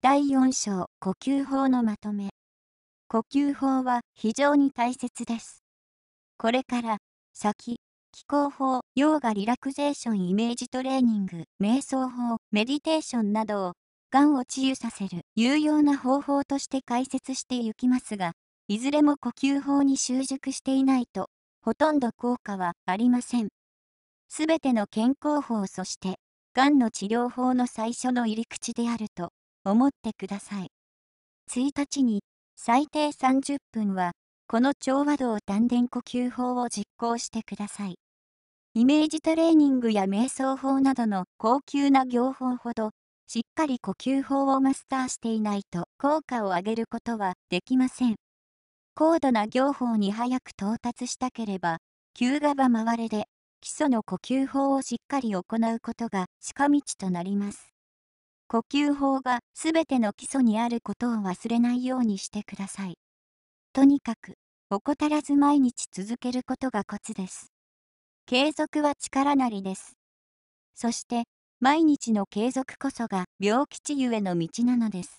第4章呼吸法のまとめ呼吸法は非常に大切ですこれから先気候法ヨガリラクゼーションイメージトレーニング瞑想法メディテーションなどをがんを治癒させる有用な方法として解説していきますがいずれも呼吸法に習熟していないとほとんど効果はありませんすべての健康法そしてがんの治療法の最初の入り口であると思ってください。1日に最低30分はこの調和道丹田呼吸法を実行してください。イメージトレーニングや瞑想法などの高級な業法ほどしっかり呼吸法をマスターしていないと効果を上げることはできません。高度な業法に早く到達したければ、急がば回れで基礎の呼吸法をしっかり行うことが近道となります。呼吸法が全ての基礎にあることを忘れないようにしてください。とにかく、怠らず毎日続けることがコツです。継続は力なりです。そして、毎日の継続こそが病気治ゆえの道なのです。